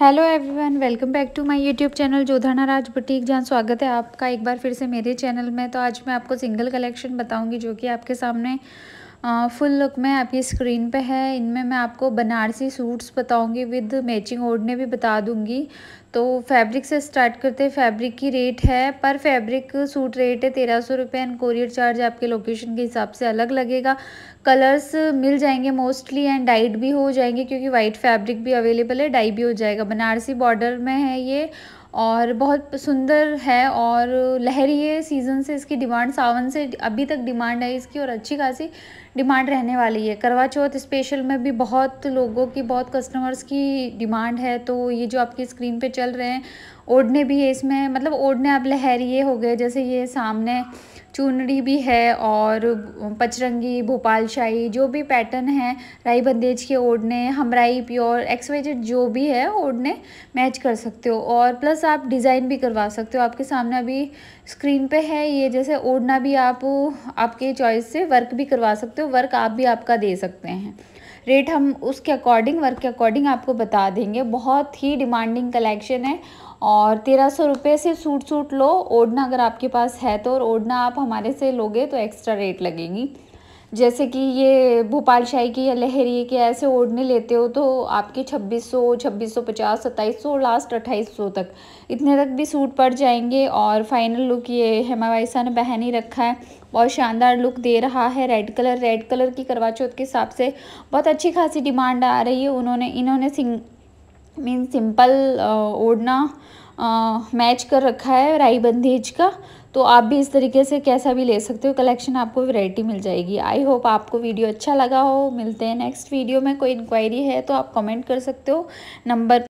hello everyone welcome back to my YouTube channel Jodhana Raj boutique जहाँ स्वागत है आपका एक बार फिर से मेरे चैनल में तो आज मैं आपको सिंगल कलेक्शन बताऊंगी जो कि आपके सामने फुल लुक में आपकी स्क्रीन पे है इनमें मैं आपको बनारसी सूट्स बताऊंगी विद मैचिंग ओढ़ने भी बता दूंगी तो फैब्रिक से स्टार्ट करते हैं फैब्रिक की रेट है पर फैब्रिक सूट रेट है तेरह सौ रुपये एंड कोरियर चार्ज आपके लोकेशन के हिसाब से अलग लगेगा कलर्स मिल जाएंगे मोस्टली एंड डाइट भी हो जाएंगे क्योंकि वाइट फैब्रिक भी अवेलेबल है डाई भी हो जाएगा बनारसी बॉर्डर में है ये और बहुत सुंदर है और लहरी है सीज़न से इसकी डिमांड सावन से अभी तक डिमांड है इसकी और अच्छी खासी डिमांड रहने वाली है करवा चौथ स्पेशल में भी बहुत लोगों की बहुत कस्टमर्स की डिमांड है तो ये जो आपकी स्क्रीन पे चल रहे हैं ओढ़ने भी है इसमें मतलब ओढ़ने आप लहरिए हो गए जैसे ये सामने चुनरी भी है और पचरंगी भोपाल शाही जो भी पैटर्न है राई बंदेज के ओढ़ने हमराई प्योर एक्सवाइजेड जो भी है ओढ़ने मैच कर सकते हो और प्लस आप डिज़ाइन भी करवा सकते हो आपके सामने अभी स्क्रीन पे है ये जैसे ओढ़ना भी आप आपके चॉइस से वर्क भी करवा सकते हो वर्क आप भी आपका दे सकते हैं रेट हम उसके अकॉर्डिंग वर्क के अकॉर्डिंग आपको बता देंगे बहुत ही डिमांडिंग कलेक्शन है और तेरह सौ रुपये से सूट सूट लो ओढ़ना अगर आपके पास है तो और ओढ़ना आप हमारे से लोगे तो एक्स्ट्रा रेट लगेगी जैसे कि ये भोपाल शाही की या लहरी के ऐसे ओढ़ने लेते हो तो आपके 2600 2650 2700 लास्ट 2800 तक इतने तक भी सूट पड़ जाएंगे और फाइनल लुक ये हेमा वाइसा ने बहन ही रखा है बहुत शानदार लुक दे रहा है रेड कलर रेड कलर की करवा चौथ के हिसाब से बहुत अच्छी खासी डिमांड आ रही है उन्होंने इन्होंने सिंग मीन सिंपल ओढ़ना मैच कर रखा है राई बंदेज का तो आप भी इस तरीके से कैसा भी ले सकते हो कलेक्शन आपको वैरायटी मिल जाएगी आई होप आपको वीडियो अच्छा लगा हो मिलते हैं नेक्स्ट वीडियो में कोई इंक्वायरी है तो आप कमेंट कर सकते हो नंबर